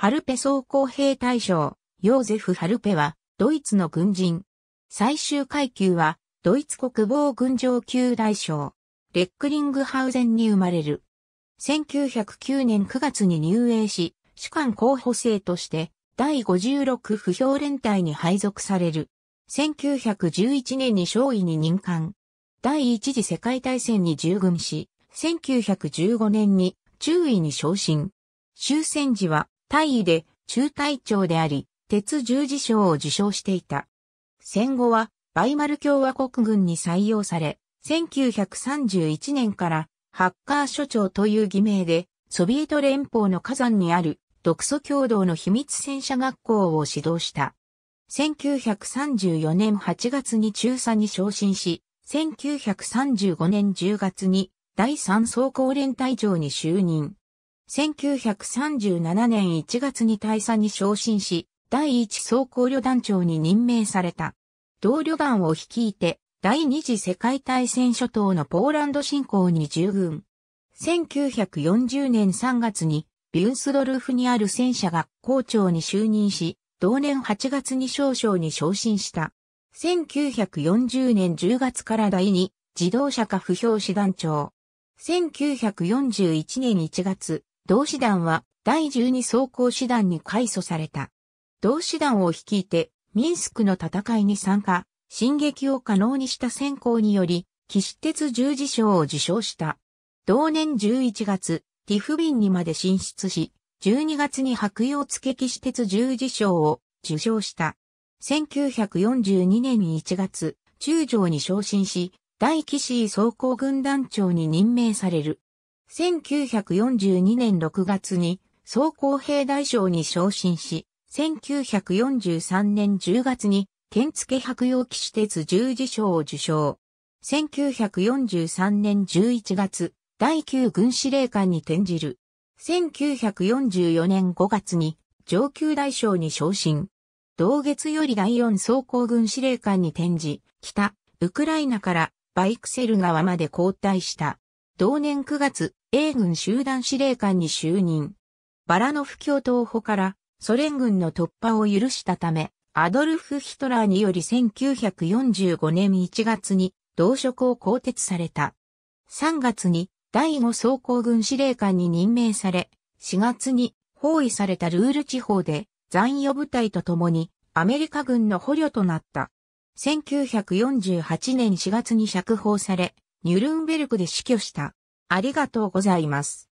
ハルペ総工兵大将、ヨーゼフ・ハルペは、ドイツの軍人。最終階級は、ドイツ国防軍上級大将、レックリングハウゼンに生まれる。1909年9月に入営し、主官候補生として、第56不評連隊に配属される。1911年に少尉に任官。第一次世界大戦に従軍し、1915年に中尉に昇進。終戦時は大尉で中隊長であり、鉄十字章を受賞していた。戦後は、バイマル共和国軍に採用され、1931年からハッカー所長という偽名で、ソビエト連邦の火山にある独ソ共同の秘密戦車学校を指導した。1934年8月に中佐に昇進し、1935年10月に第3装甲連隊長に就任。1937年1月に大佐に昇進し、第一装甲旅団長に任命された。同旅団を率いて、第二次世界大戦初頭のポーランド侵攻に従軍。1940年3月に、ビュンスドルフにある戦車学校長に就任し、同年8月に少将に昇進した。1940年10月から第2自動車化不評師団長。1941年1月、同志団は第12装甲師団に改組された。同志団を率いて、ミンスクの戦いに参加、進撃を可能にした選考により、騎士鉄十字章を受章した。同年11月、ティフビンにまで進出し、12月に白洋付士鉄十字章を受章した。1942年1月、中将に昇進し、大騎士総合軍団長に任命される。1942年6月に総工兵大将に昇進し、1943年10月に剣付白用騎士鉄十字章を受賞。1943年11月、第9軍司令官に転じる。1944年5月に上級大将に昇進。同月より第4総工軍司令官に転じ、北、ウクライナからバイクセル川まで交代した。同年9月、英軍集団司令官に就任。バラノフ教徒補からソ連軍の突破を許したため、アドルフ・ヒトラーにより1945年1月に同職を更迭された。3月に第5装甲軍司令官に任命され、4月に包囲されたルール地方で残余部隊と共にアメリカ軍の捕虜となった。1948年4月に釈放され、ニュルンベルクで死去した。ありがとうございます。